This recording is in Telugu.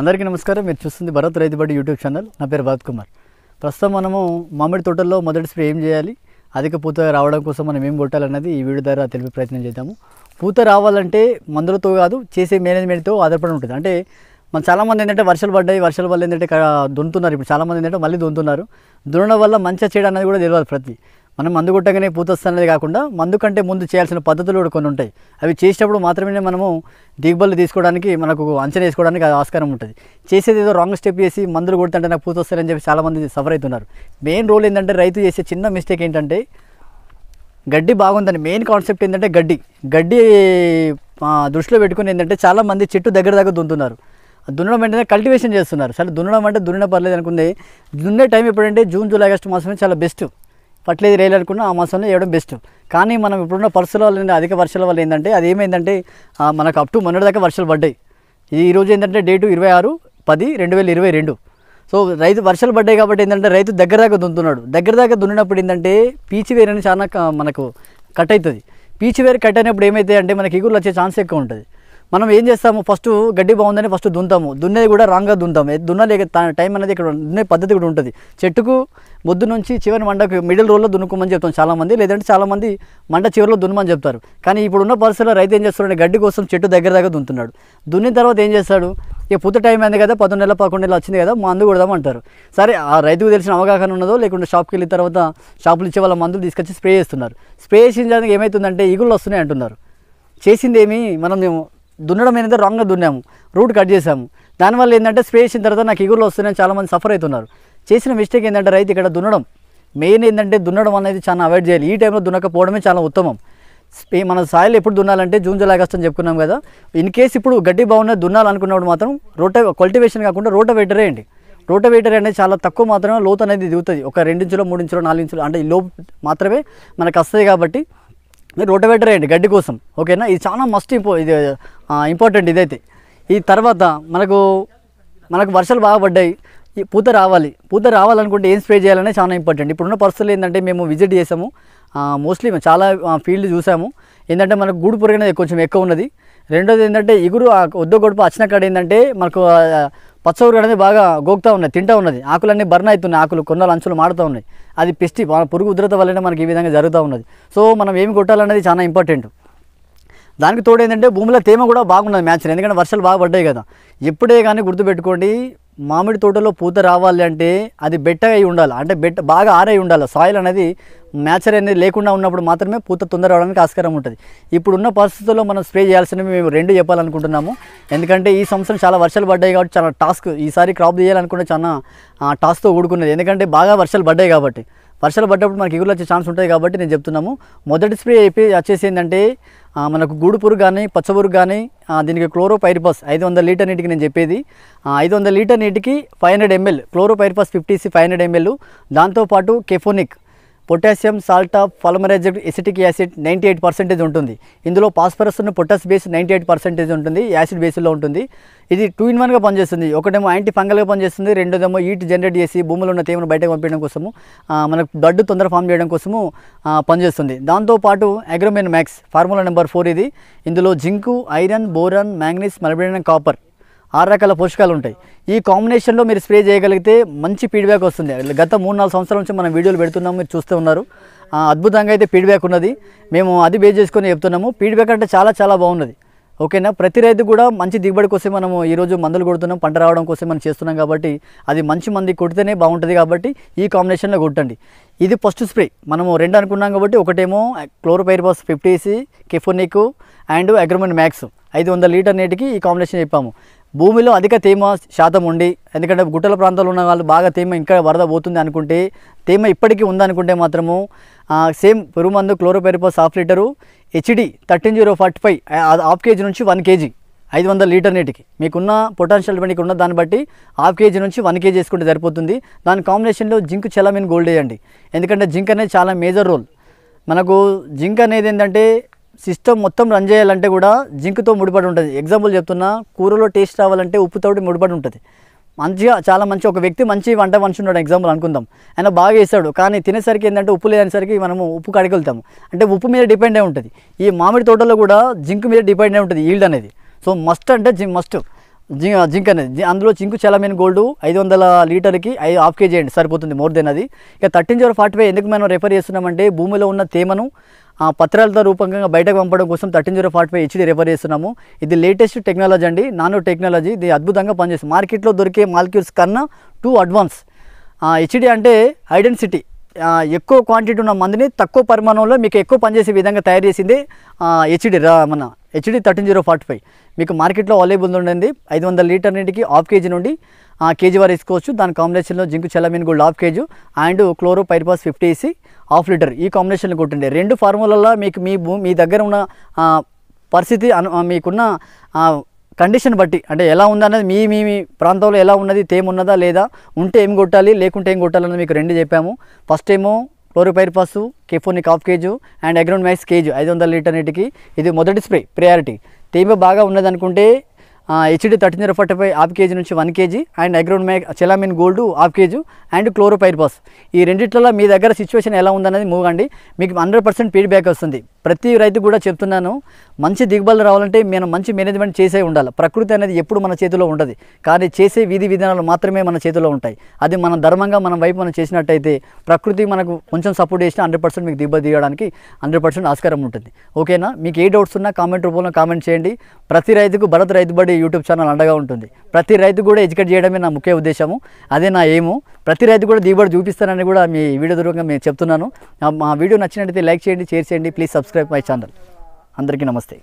అందరికీ నమస్కారం మీరు చూస్తుంది భరత్ రైతు బడి యూట్యూబ్ ఛానల్ నా పేరు భరత్ కుమార్ ప్రస్తుతం మనము మామిడి తోటల్లో మొదటి స్ప్రే ఏం చేయాలి అధిక పూత రావడం కోసం మనం ఏం కొట్టాలన్నది ఈ వీడియో ద్వారా తెలిపే ప్రయత్నం చేద్దాము పూత రావాలంటే మందులతో కాదు చేసే మేనేజ్మెంట్తో ఆధారపడి ఉంటుంది అంటే మన చాలామంది ఏంటంటే వర్షాలు పడ్డాయి వర్షాల వల్ల ఏంటంటే దొంతున్నారు ఇప్పుడు చాలామంది ఏంటంటే మళ్ళీ దొంతున్నారు దొరడం వల్ల మంచిగా చేయడం అనేది కూడా తెలియదు ప్రతి మనం మందు కొట్టగానే పూత కాకుండా మందు కంటే ముందు చేయాల్సిన పద్ధతులు కూడా కొన్ని ఉంటాయి అవి చేసేటప్పుడు మాత్రమే మనము దిగుబడులు తీసుకోవడానికి మనకు అంచనా వేసుకోవడానికి ఆస్కారం ఉంటుంది చేసేది ఏదో రాంగ్ స్టెప్ చేసి మందులు కొడుతుంటే నాకు పూత వస్తారని చెప్పి చాలామంది సఫర్ అవుతున్నారు మెయిన్ రోల్ ఏంటంటే రైతు చేసే చిన్న మిస్టేక్ ఏంటంటే గడ్డి బాగుందని మెయిన్ కాన్సెప్ట్ ఏంటంటే గడ్డి గడ్డి దృష్టిలో పెట్టుకుని ఏంటంటే చాలామంది చెట్టు దగ్గర దగ్గర దుంతున్నారు దున్నడం వెంటనే కల్టివేషన్ చేస్తున్నారు సరే దున్నడం అంటే దున్నడం పర్లేదు అనుకుంది దున్నే టైం ఎప్పుడంటే జూన్ జూలై ఆగస్టు మాసమే చాలా బెస్ట్ పట్లేదు రేయలేకుండా ఆ మాసంలో వేయడం బెస్ట్ కానీ మనం ఇప్పుడున్న పరిస్థితుల వల్ల అధిక వర్షాల వల్ల ఏంటంటే అది ఏమైందంటే మనకు అప్ టు మొన్నటి దాకా వర్షాలు పడ్డాయి ఇది ఈరోజు ఏంటంటే డేటు ఇరవై ఆరు పది రెండు వేల ఇరవై రెండు సో రైతు వర్షాలు పడ్డాయి కాబట్టి ఏంటంటే రైతు దగ్గర దాకా దున్నుతున్నాడు దగ్గర దాకా దున్నినప్పుడు ఏంటంటే పీచి వేరని చాలా మనకు కట్ అవుతుంది పీచి వేరు కట్ అయినప్పుడు ఏమైతే అంటే మనకి ఈగులు వచ్చే ఛాన్స్ ఎక్కువ ఉంటుంది మనం ఏం చేస్తాము ఫస్ట్ గడ్డి బాగుందని ఫస్ట్ దున్తాము దున్నేది కూడా రాంగ్గా దున్తాము తన టైం అనేది ఇక్కడ దున్నే పద్ధతి కూడా ఉంటుంది చెట్టుకు మొద్దు నుంచి చివరి మండకు మిడిల్ రోల్లో దున్నుకోమని చెప్తాం చాలామంది లేదంటే చాలామంది మండ చివరిలో దున్నమని చెప్తారు కానీ ఇప్పుడు ఉన్న పరిస్థితుల్లో రైతు ఏం చేస్తాడు గడ్డి కోసం చెట్టు దగ్గర దగ్గర దున్నుతున్నాడు దున్నిన తర్వాత ఏం చేస్తాడు ఇక పూత టైం అయింది కదా పదకొండు నెలల పదకొండు నెలలు వచ్చింది కదా మందు కొడదామంటారు సరే ఆ రైతుకు తెలిసిన అవగాహన ఉన్నదో లేకుంటే షాప్కి వెళ్ళిన తర్వాత షాపులు ఇచ్చే వాళ్ళ మందులు తీసుకొచ్చి స్ప్రే చేస్తున్నారు స్ప్రే చేసిన ఏమవుతుందంటే ఈగుళ్ళు వస్తున్నాయి అంటున్నారు చేసిందేమి మనం దున్నడం అనేది రాంగ్గా దున్నాము రూట్ కట్ చేసాము దానివల్ల ఏంటంటే స్ప్రే చేసిన తర్వాత నాకు ఎగురులు వస్తున్నాయి చాలామంది సఫర్ అవుతున్నారు చేసిన మిస్టేక్ ఏంటంటే రైతు ఇక్కడ దున్నడం మెయిన్ ఏంటంటే దున్నడం అనేది చాలా అవాయిడ్ చేయాలి ఈ టైంలో దున్నకపోవడమే చాలా ఉత్తమం స్పే మన సాయిల్ ఎప్పుడు దున్నాలంటే జూన్ జూలై ఆగస్ట్ అని చెప్పుకున్నాం కదా ఇన్ కేసు ఇప్పుడు గడ్డి బాగున్న దున్నాలనుకున్నప్పుడు మాత్రం రోట కల్టివేషన్ కాకుండా రోటవేటరే అండి రోటవేటర్ అనేది చాలా తక్కువ మాత్రమే లోతు అనేది దిగుతుంది ఒక రెండు ఇంచులో మూడు ఇంచులో నాలుగు ఇంచులో అంటే ఈ లోపు మాత్రమే మనకు వస్తుంది కాబట్టి మీరు రోటవేటర్ వేయండి గడ్డి కోసం ఓకేనా ఇది చాలా మస్ట్ ఇంపో ఇది ఇంపార్టెంట్ ఇదైతే ఈ తర్వాత మనకు మనకు వర్షాలు బాగా పడ్డాయి ఈ పూత రావాలి పూత రావాలనుకుంటే ఏం స్ప్రే చేయాలనే చాలా ఇంపార్టెంట్ ఇప్పుడున్న పరిస్థితులు ఏంటంటే మేము విజిట్ చేసాము మోస్ట్లీ మేము చాలా ఫీల్డ్ చూసాము ఏంటంటే మనకు గూడు పొరగనేది కొంచెం ఎక్కువ ఉన్నది రెండోది ఏంటంటే ఇగురు వద్ద గొడప వచ్చిన కాడ ఏంటంటే మనకు అనేది బాగా గోగుతూ ఉన్నది తింటూ ఉన్నది ఆకులన్నీ బర్న్ అవుతున్నాయి ఆకులు కొన్నలు అంచులు మాడుతూ ఉన్నాయి అది పిస్టి పురుగు ఉధృత వల్లనే మనకి ఈ విధంగా జరుగుతూ ఉన్నది సో మనం ఏమి కొట్టాలనేది చాలా ఇంపార్టెంట్ దానికి తోడు ఏంటంటే భూమిలో తేమ కూడా బాగున్నది మ్యాచ్లో ఎందుకంటే వర్షాలు బాగా పడ్డాయి కదా ఎప్పుడే కానీ గుర్తుపెట్టుకోండి మామిడి తోటలో పూత రావాలి అంటే అది బెట్ట అయి ఉండాలి అంటే బెట్ట బాగా ఆరై ఉండాలి సాయిల్ అనేది మ్యాచర్ అనేది లేకుండా ఉన్నప్పుడు మాత్రమే పూత తొందర రావడానికి ఆస్కారం ఉంటుంది ఇప్పుడున్న పరిస్థితుల్లో మనం స్ప్రే చేయాల్సినవి మేము రెండు చెప్పాలనుకుంటున్నాము ఎందుకంటే ఈ సంవత్సరం చాలా వర్షాలు పడ్డాయి కాబట్టి చాలా టాస్క్ ఈసారి క్రాప్ చేయాలనుకుంటే చాలా టాస్క్తో కూడుకున్నది ఎందుకంటే బాగా వర్షాలు పడ్డాయి కాబట్టి వర్షాలు పడ్డప్పుడు మనకి ఎగురులు వచ్చే ఛాన్స్ ఉంటాయి కాబట్టి నేను చెప్తున్నాము మొదటి స్ప్రే అయిపోయి వచ్చేసి ఏంటంటే మనకు గూడు పురుగు కానీ పచ్చపురుగు కానీ దీనికి క్లోరో పైరిపాస్ ఐదు వందల లీటర్ నీటికి నేను చెప్పేది ఐదు వందల లీటర్ నీటికి five hundred ML chlorpyrifos fifty EC five hundred ML దాంతోపాటు కెఫోనిక్ potassium salt of polymerized acetic acid ninety eight percentage ఉంటుంది ఇందులో పాస్పరస్ ఉన్న potash base ninety eight percentage ఉంటుంది యాసిడ్ బేస్లో ఉంటుంది ఇది టూ ఇన్ వన్గా పనిచేస్తుంది ఒకటేమో యాంటీ ఫంగల్గా పనిచేస్తుంది రెండోదేమో హీట్ జనరేట్ చేసి భూమిలో ఉన్న తేమను బయటకు పంపించడం కోసము మనకు దడ్డు తొందర ఫామ్ చేయడం కోసము పనిచేస్తుంది దాంతోపాటు Agromin max formula number four ఇది ఇందులో zinc iron boron manganese molybdenum copper ఆరు రకాల పోషకాలు ఉంటాయి ఈ కాంబినేషన్లో మీరు స్ప్రే చేయగలిగితే మంచి ఫీడ్బ్యాక్ వస్తుంది గత మూడు నాలుగు సంవత్సరాల నుంచి మనం వీడియోలు పెడుతున్నాం మీరు చూస్తూ ఉన్నారు అద్భుతంగా అయితే ఫీడ్బ్యాక్ ఉన్నది మేము అది బేస్ చేసుకొని చెప్తున్నాము ఫీడ్బ్యాక్ అంటే చాలా చాలా బాగున్నది ఓకేనా ప్రతి రైతు కూడా మంచి దిగుబడి కోసం మనము ఈరోజు మందులు కొడుతున్నాం పంట రావడం కోసం మనం చేస్తున్నాం కాబట్టి అది మంచి మంది కొడితేనే బాగుంటుంది కాబట్టి ఈ కాంబినేషన్లో కొట్టండి ఇది ఫస్ట్ స్ప్రే మనము రెండు అనుకున్నాం కాబట్టి ఒకటేమో క్లోరోపైరిబాస్ ఫిఫ్టీసీ కెఫోనిక్ అండ్ అగ్రిమెంట్ మ్యాక్స్ ఐదు వందల లీటర్ నీటికి ఈ కాంబినేషన్ చెప్పాము భూమిలో అధిక తేమ శాతం ఉండి ఎందుకంటే గుట్టల ప్రాంతాల్లో ఉన్న వాళ్ళు బాగా తేమ ఇంకా వరద పోతుంది అనుకుంటే తేమ ఇప్పటికీ ఉందనుకుంటే మాత్రము సేమ్ పురుగు మందు chlorpyrifos half litre HD thirteen zero forty five half KG నుంచి వన్ కేజీ ఐదు వందల లీటర్ నీటికి మీకున్న పొటాన్షియల్ మీకు ఉన్న దాన్ని బట్టి హాఫ్ కేజీ నుంచి వన్ కేజీ వేసుకుంటే సరిపోతుంది దాని కాంబినేషన్లో జింక్ చలమిన్ గోల్డ్ వేయండి ఎందుకంటే జింక్ అనేది చాలా మేజర్ రోల్ మనకు జింక్ అనేది ఏంటంటే సిస్టమ్ మొత్తం రన్ చేయాలంటే కూడా జింక్తో ముడిపడి ఉంటుంది ఎగ్జాంపుల్ చెప్తున్నా కూరలో టేస్ట్ రావాలంటే ఉప్పుతోటి ముడిపడి ఉంటుంది మంచిగా చాలా మంచి ఒక వ్యక్తి మంచి వంట ఉన్నాడు ఎగ్జాంపుల్ అనుకుందాం ఆయన బాగా వేస్తాడు కానీ తినేసరికి ఏంటంటే ఉప్పు లేనిసరికి మనము ఉప్పు కడగలుగుతాము అంటే ఉప్పు మీద డిపెండ్ అయి ఉంటుంది ఈ మామిడి తోటలో కూడా జింక్ మీద డిపెండ్ అయి ఉంటుంది ఈల్డ్ అనేది సో మస్ట్ అంటే జింక్ మస్ట్ జింక్ అనేది అందులో జింకు చలమైన గోల్డ్ ఐదు వందల లీటర్కి ఐదు హాఫ్ కేజీ అండి సరిపోతుంది మోర్ దెన్ అది ఇక థర్టీన్ జీరో ఫార్టీ ఫైవ్ ఎందుకు మనం రిఫర్ చేస్తున్నామంటే భూమిలో ఉన్న తేమను పత్రాలతో రూపంగా బయటకు పంపడం కోసం thirteen zero forty five HD refer చేస్తున్నాము ఇది లేటెస్ట్ టెక్నాలజీ అండి నానో టెక్నాలజీ ఇది అద్భుతంగా పనిచేస్తుంది మార్కెట్లో దొరికే మాలిక్యూల్స్ కన్నా టూ అడ్వాన్స్ హెచ్డీ అంటే ఐడెన్సిటీ ఎక్కువ క్వాంటిటీ ఉన్న మందిని తక్కువ పరిమాణంలో మీకు ఎక్కువ పనిచేసే విధంగా తయారు చేసింది హెచ్డి మన HD thirteen zero forty five మీకు మార్కెట్లో అవైలబుల్ ఉండండి ఐదు వందల లీటర్ నీటికి హాఫ్ కేజీ నుండి కేజీ వారు వేసుకోవచ్చు దాని కాంబినేషన్లో zinc Chelamin gold half KG and chlorpyrifos fifty వేసి హాఫ్ లీటర్ ఈ కాంబినేషన్లో కొట్టండి రెండు ఫార్ములలో మీకు మీ మీ దగ్గర ఉన్న పరిస్థితి అను మీకున్న కండిషన్ బట్టి అంటే ఎలా ఉందనేది మీ మీ మీ ప్రాంతంలో ఎలా ఉన్నది తేమ ఉన్నదా లేదా ఉంటే ఏం కొట్టాలి లేకుంటే ఏం కొట్టాలన్నది మీకు రెండు చెప్పాము ఫస్ట్ ఏమో క్లోరిపైర్పాసు కెఫోనిక్ half KG and Agromin max KG ఐదు వందల లీటర్ నీటికి ఇది మొదటి స్ప్రే ప్రయారిటీ తేమ బాగా ఉన్నదనుకుంటే HD thirteen zero forty five half KG నుంచి వన్ కేజీ అండ్ మే Chelamin gold half KG and బాస్ ఈ రెండిట్లలో మీ దగ్గర సిచ్యువేషన్ ఎలా ఉందనేది మూగండి మీకు హండ్రెడ్ పర్సెంట్ ఫీడ్బ్యాక్ వస్తుంది ప్రతి రైతు కూడా చెప్తున్నాను మంచి దిగుబడులు రావాలంటే మనం మంచి మేనేజ్మెంట్ చేసే ఉండాలి ప్రకృతి అనేది ఎప్పుడు మన చేతిలో ఉండదు కానీ చేసే విధి విధానాలు మాత్రమే మన చేతిలో ఉంటాయి అది మనం ధర్మంగా మనం వైపు మనం చేసినట్టయితే ప్రకృతి మనకు కొంచెం సపోర్ట్ చేసినా హండ్రెడ్ పర్సెంట్ మీకు దిగుబడి దిగడానికి హండ్రెడ్ పర్సెంట్ ఆస్కారం ఉంటుంది ఓకేనా మీకు ఏ డౌట్స్ ఉన్నా కామెంట్ రూపంలో కామెంట్ చేయండి ప్రతి రైతుకు భరత్ రైతు బడి యూట్యూబ్ ఛానల్ అండగా ఉంటుంది ప్రతి రైతు కూడా ఎడ్యుకేట్ చేయడమే నా ముఖ్య ఉద్దేశము అదే నా ఏము ప్రతి రైతు కూడా దిగుబడి చూపిస్తానని కూడా మీ వీడియో దూరంగా నేను చెప్తున్నాను మా వీడియో నచ్చినట్టయితే లైక్ చేయండి షేర్ చేయండి ప్లీజ్ సబ్స్క్రైబ్ మై ఛానల్ అందరికీ నమస్తే